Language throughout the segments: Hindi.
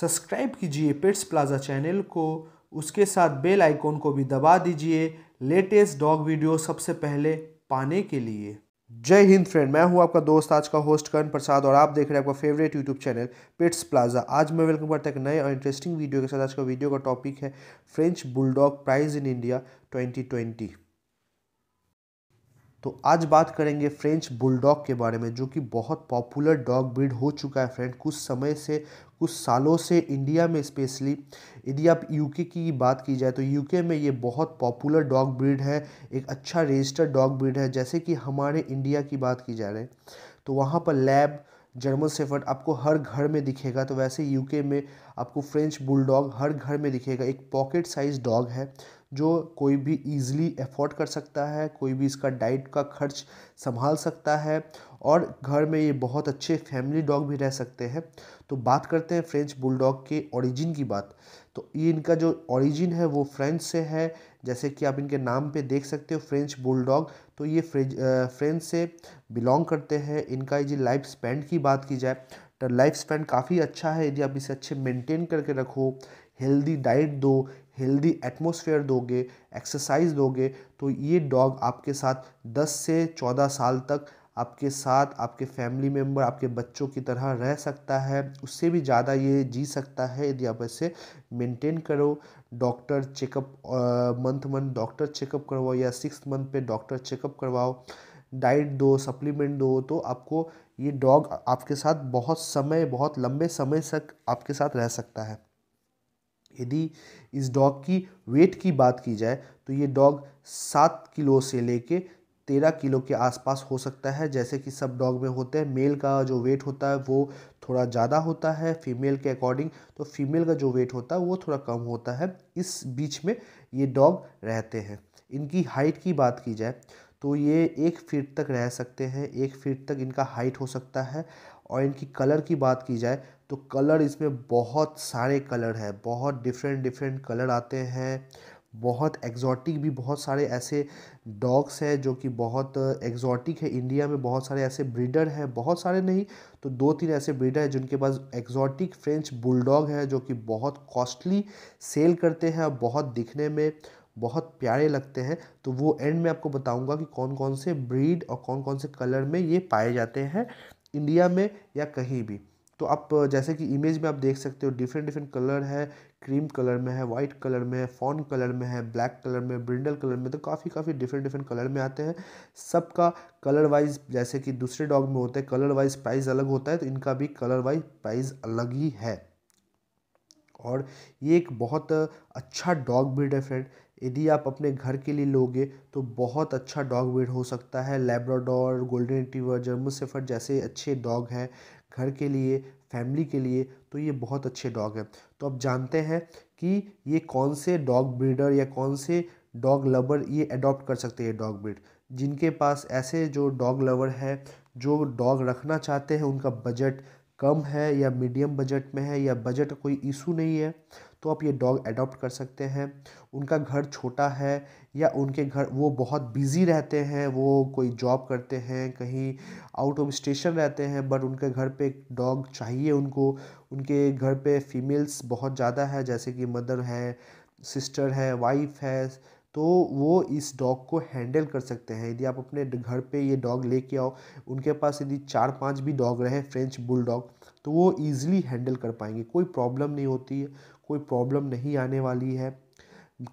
सब्सक्राइब कीजिए पेट्स प्लाजा चैनल को उसके साथ बेल आइकॉन को भी दबा दीजिए लेटेस्ट डॉग वीडियो सबसे पहले पाने के लिए जय हिंद फ्रेंड मैं हूं आपका दोस्त आज का होस्ट करण प्रसाद और आप देख रहे हैं आपका favourite YouTube channel pits plaza आज मैं वेलकम करता एक नए और इंटरेस्टिंग वीडियो के साथ आज का वीडियो का टॉपिक है French bulldog price in India twenty तो आज बात करेंगे फ्रेंच बुलडॉग के बारे में जो कि बहुत पॉपुलर डॉग ब्रीड हो चुका है फ्रेंड कुछ समय से कुछ सालों से इंडिया में स्पेशली यदि आप यूके की बात की जाए तो यूके में ये बहुत पॉपुलर डॉग ब्रीड है एक अच्छा रजिस्टर्ड डॉग ब्रीड है जैसे कि हमारे इंडिया की बात की जा रही है तो वहाँ पर लैब जर्मन सेफर्ड आपको हर घर में दिखेगा तो वैसे यूके में आपको फ्रेंच बुलडॉग हर घर में दिखेगा एक पॉकेट साइज डॉग है जो कोई भी ईज़िली एफोर्ड कर सकता है कोई भी इसका डाइट का खर्च संभाल सकता है और घर में ये बहुत अच्छे फैमिली डॉग भी रह सकते हैं तो बात करते हैं फ्रेंच बुलडॉग के ओरिजिन की बात तो ये इनका जो ओरिजिन है वो फ्रेंच से है जैसे कि आप इनके नाम पे देख सकते हो फ्रेंच बुलडॉग तो ये फ्रेंच से बिलोंग करते हैं इनका ये लाइफ स्पेंड की बात की जाए तो लाइफ स्पैन काफ़ी अच्छा है यदि आप इसे अच्छे मेंटेन करके रखो हेल्दी डाइट दो हेल्दी एटमोसफेयर दोगे एक्सरसाइज दोगे तो ये डॉग आपके साथ 10 से 14 साल तक आपके साथ आपके फैमिली मेम्बर आपके बच्चों की तरह रह सकता है उससे भी ज़्यादा ये जी सकता है यदि आप इसे मेंटेन करो doctor checkup month month doctor checkup करवाओ या सिक्स मंथ पे डॉक्टर चेकअप करवाओ डाइट दो सप्लीमेंट दो तो आपको ये डॉग आपके साथ बहुत समय बहुत लंबे समय तक आपके साथ रह सकता है यदि इस डॉग की वेट की बात की जाए तो ये डॉग सात किलो से लेके तेरह किलो के आसपास हो सकता है जैसे कि सब डॉग में होते हैं मेल का जो वेट होता है वो थोड़ा ज़्यादा होता है फीमेल के अकॉर्डिंग तो फीमेल का जो वेट होता है वो थोड़ा कम होता है इस बीच में ये डॉग रहते हैं इनकी हाइट की बात की जाए तो ये एक फीट तक रह सकते हैं एक फीट तक इनका हाइट हो सकता है और इनकी कलर की बात की जाए तो कलर इसमें बहुत सारे कलर हैं बहुत डिफरेंट डिफरेंट कलर आते हैं बहुत एक्जॉटिक भी बहुत सारे ऐसे डॉग्स हैं जो कि बहुत एक्जॉटिक है इंडिया में बहुत सारे ऐसे ब्रीडर हैं बहुत सारे नहीं तो दो तीन ऐसे ब्रीडर हैं जिनके पास एग्जॉटिक फ्रेंच बुलडॉग है जो कि बहुत कॉस्टली सेल करते हैं और बहुत दिखने में बहुत प्यारे लगते हैं तो वो एंड में आपको बताऊंगा कि कौन कौन से ब्रीड और कौन कौन से कलर में ये पाए जाते हैं इंडिया में या कहीं भी तो आप जैसे कि इमेज में आप देख सकते हो डिफरेंट डिफरेंट कलर है क्रीम कलर में है वाइट कलर में है फॉन कलर में है ब्लैक कलर में ब्रिंडल कलर में तो काफ़ी काफ़ी डिफरेंट डिफरेंट कलर में आते हैं सबका कलर वाइज जैसे कि दूसरे डॉग में होते हैं कलर वाइज प्राइस अलग होता है तो इनका भी कलर वाइज प्राइस अलग ही है और ये एक बहुत अच्छा डॉग ब्रीड है फ्रेंड यदि आप अपने घर के लिए लोगे तो बहुत अच्छा डॉग ब्रीड हो सकता है Labrador golden retriever German shepherd जैसे अच्छे डॉग हैं घर के लिए फैमिली के लिए तो ये बहुत अच्छे डॉग हैं तो आप जानते हैं कि ये कौन से डॉग ब्रीडर या कौन से डॉग लवर ये अडॉप्ट कर सकते हैं डॉग ब्रीड जिनके पास ऐसे जो डॉग लवर है जो डॉग रखना चाहते हैं उनका बजट कम है या मीडियम बजट में है या बजट कोई इशू नहीं है तो आप ये डॉग अडॉप्ट कर सकते हैं उनका घर छोटा है या उनके घर वो बहुत बिज़ी रहते हैं वो कोई जॉब करते हैं कहीं आउट ऑफ स्टेशन रहते हैं बट उनके घर पे एक डॉग चाहिए उनको उनके घर पे फीमेल्स बहुत ज़्यादा है जैसे कि मदर है सिस्टर है वाइफ है तो वो इस डॉग को हैंडल कर सकते हैं यदि आप अपने घर पे ये डॉग लेके आओ उनके पास यदि चार पांच भी डॉग रहे फ्रेंच बुल डॉग तो वो ईज़िली हैंडल कर पाएंगे कोई प्रॉब्लम नहीं होती है कोई प्रॉब्लम नहीं आने वाली है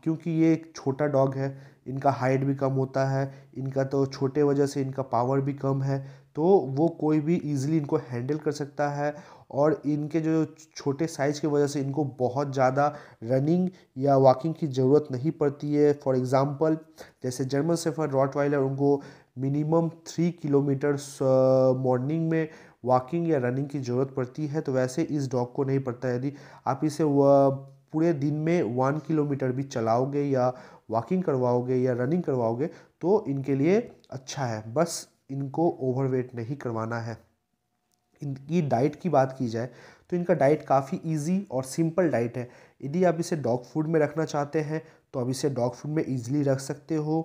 क्योंकि ये एक छोटा डॉग है इनका हाइट भी कम होता है इनका तो छोटे वजह से इनका पावर भी कम है तो वो कोई भी ईजिली इनको हैंडल कर सकता है और इनके जो छोटे साइज़ की वजह से इनको बहुत ज़्यादा रनिंग या वॉकिंग की ज़रूरत नहीं पड़ती है फॉर एग्ज़ाम्पल जैसे जर्मन सेफर रॉट वाइलर उनको मिनिमम थ्री किलोमीटर्स मॉर्निंग में वॉकिंग या रनिंग की ज़रूरत पड़ती है तो वैसे इस डॉग को नहीं पड़ता यदि आप इसे पूरे दिन में वन किलोमीटर भी चलाओगे या वॉकिंग करवाओगे या रनिंग करवाओगे तो इनके लिए अच्छा है बस इनको ओवरवेट नहीं करवाना है इनकी डाइट की बात की जाए तो इनका डाइट काफ़ी इजी और सिंपल डाइट है यदि आप इसे डॉग फूड में रखना चाहते हैं तो आप इसे डॉग फूड में ईजिली रख सकते हो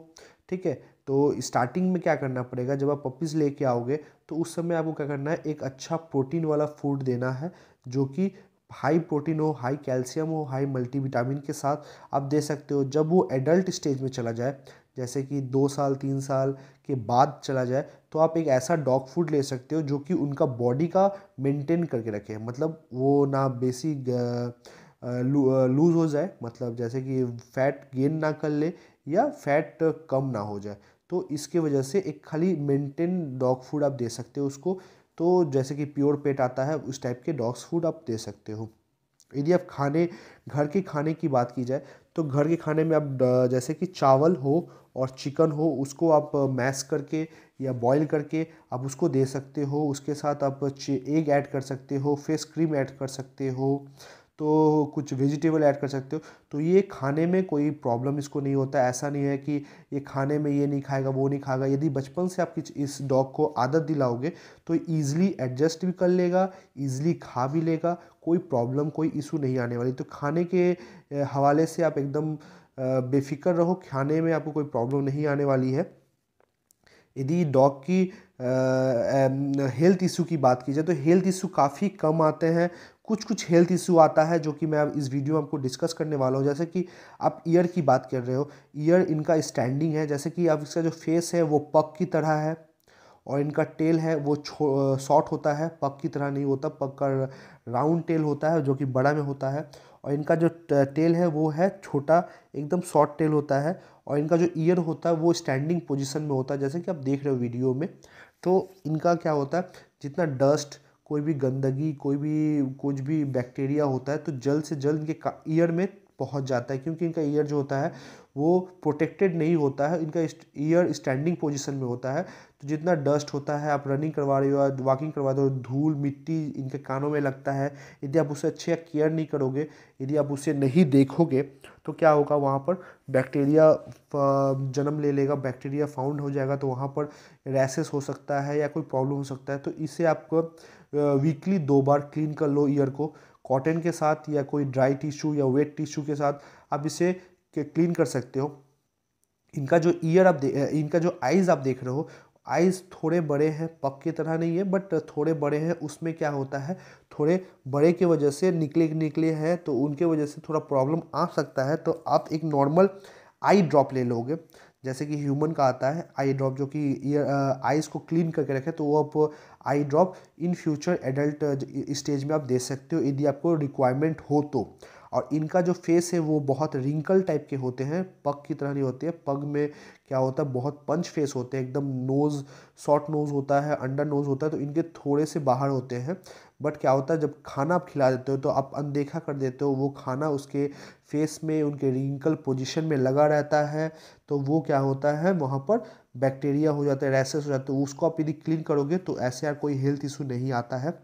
ठीक है तो स्टार्टिंग में क्या करना पड़ेगा जब आप पपीज़ लेके आओगे तो उस समय आपको क्या करना है एक अच्छा प्रोटीन वाला फूड देना है जो कि हाई प्रोटीन हो हाई कैल्शियम हो हाई मल्टीविटामिन के साथ आप दे सकते हो जब वो एडल्ट स्टेज में चला जाए जैसे कि दो साल तीन साल के बाद चला जाए तो आप एक ऐसा डॉग फूड ले सकते हो जो कि उनका बॉडी का मेंटेन करके रखे मतलब वो ना बेसिक लूज़ हो जाए मतलब जैसे कि फैट गेन ना कर ले या फैट कम ना हो जाए तो इसके वजह से एक खाली मेंटेन डॉग फूड आप दे सकते हो उसको तो जैसे कि प्योर पेट आता है उस टाइप के डॉग्स फूड आप दे सकते हो यदि आप खाने घर के खाने की बात की जाए तो घर के खाने में आप जैसे कि चावल हो और चिकन हो उसको आप मैश करके या बॉईल करके आप उसको दे सकते हो उसके साथ आप एग ऐड कर सकते हो फेस क्रीम ऐड कर सकते हो तो कुछ वेजिटेबल ऐड कर सकते हो तो ये खाने में कोई प्रॉब्लम इसको नहीं होता ऐसा नहीं है कि ये खाने में ये नहीं खाएगा वो नहीं खाएगा यदि बचपन से आप किस इस डॉग को आदत दिलाओगे तो ईज़िली एडजस्ट भी कर लेगा ईज़िली खा भी लेगा कोई प्रॉब्लम कोई इशू नहीं आने वाली तो खाने के हवाले से आप एकदम बेफिक्र रहो खाने में आपको कोई प्रॉब्लम नहीं आने वाली है यदि डॉग की हेल्थ इशू की बात की जाए तो हेल्थ इशू काफ़ी कम आते हैं कुछ कुछ हेल्थ इशू आता है जो कि मैं अब इस वीडियो में आपको डिस्कस करने वाला हूँ जैसे कि आप ईयर की बात कर रहे हो ईयर इनका स्टैंडिंग है जैसे कि अब इसका जो फेस है वो पक की तरह है और इनका टेल है वो शॉर्ट होता है पक की तरह नहीं होता पक का राउंड टेल होता है जो कि बड़ा में होता है और इनका जो टेल है वो है छोटा एकदम शॉर्ट टेल होता है और इनका जो ईयर होता है वो स्टैंडिंग पोजिशन में होता है जैसे कि आप देख रहे हो वीडियो में तो इनका क्या होता है जितना डस्ट कोई भी गंदगी कोई भी कुछ भी बैक्टीरिया होता है तो जल्द से जल्द इनके ईयर में पहुंच जाता है क्योंकि इनका ईयर जो होता है वो प्रोटेक्टेड नहीं होता है इनका ईयर स्टैंडिंग पोजीशन में होता है तो जितना डस्ट होता है आप रनिंग करवा रहे हो या वॉकिंग करवा रहे हो धूल मिट्टी इनके कानों में लगता है यदि आप उसे अच्छे केयर नहीं करोगे यदि आप उसे नहीं देखोगे तो क्या होगा वहाँ पर बैक्टीरिया जन्म ले लेगा बैक्टीरिया फाउंड हो जाएगा तो वहाँ पर रैसेस हो सकता है या कोई प्रॉब्लम हो सकता है तो इसे आपको वीकली दो बार क्लीन कर लो ईयर को कॉटन के साथ या कोई ड्राई टिश्यू या वेट टिश्यू के साथ आप इसे क्लीन कर सकते हो इनका जो ईयर आप इनका जो आइज़ आप देख रहे हो आइज़ थोड़े बड़े हैं पक की तरह नहीं है बट थोड़े बड़े हैं उसमें क्या होता है थोड़े बड़े के वजह से निकले निकले हैं तो उनके वजह से थोड़ा प्रॉब्लम आ सकता है तो आप एक नॉर्मल आई ड्रॉप ले लोगे जैसे कि ह्यूमन का आता है आई ड्रॉप जो कि आइज़ uh, को क्लीन करके रखें तो वो आप eye drop in future adult stage में आप दे सकते हो यदि आपको रिक्वायरमेंट हो तो और इनका जो फेस है वो बहुत रिंकल टाइप के होते हैं पग की तरह नहीं होते हैं पग में क्या होता है बहुत पंच फेस होते हैं एकदम नोज़ शॉर्ट नोज़ होता है अंडर नोज़ होता है तो इनके थोड़े से बाहर होते हैं बट क्या होता है जब खाना आप खिला देते हो तो आप अनदेखा कर देते हो वो खाना उसके फेस में उनके रिंकल पोजीशन में लगा रहता है तो वो क्या होता है वहाँ पर बैक्टीरिया हो जाता है रैसेस हो जाते हैं उसको आप यदि क्लीन करोगे तो ऐसे यार कोई हेल्थ इशू नहीं आता है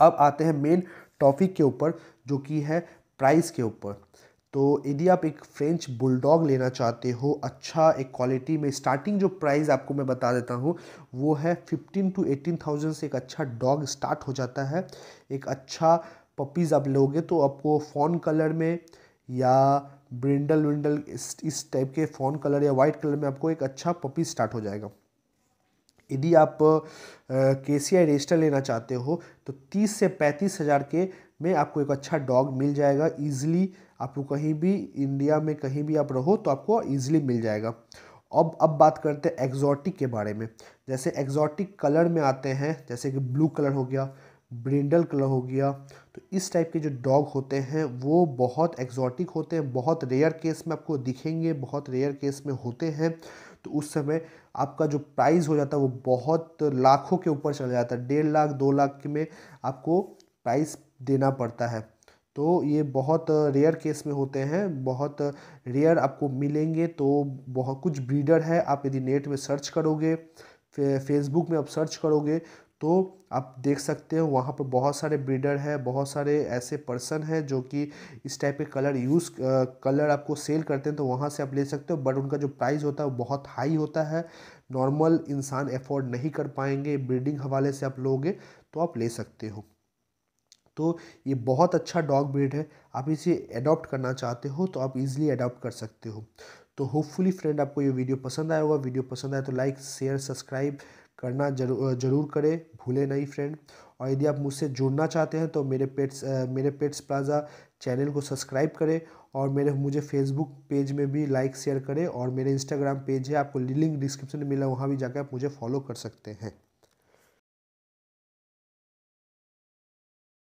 अब आते हैं मेन टॉपिक के ऊपर जो कि है प्राइस के ऊपर तो यदि आप एक फ्रेंच बुलडॉग लेना चाहते हो अच्छा एक क्वालिटी में स्टार्टिंग जो प्राइस आपको मैं बता देता हूँ वो है फिफ्टीन टू एटीन थाउजेंड से एक अच्छा डॉग स्टार्ट हो जाता है एक अच्छा पपीज़ आप लोगे तो आपको फ़ोन कलर में या ब्रिंडल विंडल इस इस टाइप के फ़ोन कलर या वाइट कलर में आपको एक अच्छा पपी स्टार्ट हो जाएगा यदि आप के सी आई रजिस्टर लेना चाहते हो तो तीस से पैंतीस हज़ार के में आपको एक अच्छा डॉग मिल जाएगा ईजिली आपको कहीं भी इंडिया में कहीं भी आप रहो तो आपको ईजिली मिल जाएगा अब अब बात करते हैं एक्जॉटिक के बारे में जैसे एक्जॉटिक कलर में आते हैं जैसे कि ब्लू कलर हो गया ब्रिंडल कलर हो गया तो इस टाइप के जो डॉग होते हैं वो बहुत एक्जॉटिक होते हैं बहुत रेयर केस में आपको दिखेंगे बहुत रेयर केस में होते हैं तो उस समय आपका जो प्राइस हो जाता है वो बहुत लाखों के ऊपर चला जाता है डेढ़ लाख दो लाख में आपको प्राइस देना पड़ता है तो ये बहुत रेयर केस में होते हैं बहुत रेयर आपको मिलेंगे तो बहुत कुछ ब्रीडर है आप यदि नेट में सर्च करोगे फेसबुक में आप सर्च करोगे तो आप देख सकते हो वहाँ पर बहुत सारे ब्रीडर हैं बहुत सारे ऐसे पर्सन हैं जो कि इस टाइप के कलर यूज़ कलर आपको सेल करते हैं तो वहाँ से आप ले सकते हो बट उनका जो प्राइस होता है वो बहुत हाई होता है नॉर्मल इंसान एफोर्ड नहीं कर पाएंगे ब्रीडिंग हवाले से आप लोगे तो आप ले सकते हो तो ये बहुत अच्छा डॉग ब्रीड है आप इसे अडॉप्ट करना चाहते हो तो आप इजीली अडॉप्ट कर सकते हो तो होपफुली फ्रेंड आपको ये वीडियो पसंद आया होगा वीडियो पसंद आए तो लाइक शेयर सब्सक्राइब करना जरूर जरूर करें भूले नहीं फ्रेंड और यदि आप मुझसे जुड़ना चाहते हैं तो मेरे पेट्स मेरे पेट्स प्लाजा चैनल को सब्सक्राइब करें और मेरे मुझे फेसबुक पेज में भी लाइक शेयर करें और मेरे इंस्टाग्राम पेज है आपको लिंक डिस्क्रिप्शन में मिला वहाँ भी जाकर आप मुझे फॉलो कर सकते हैं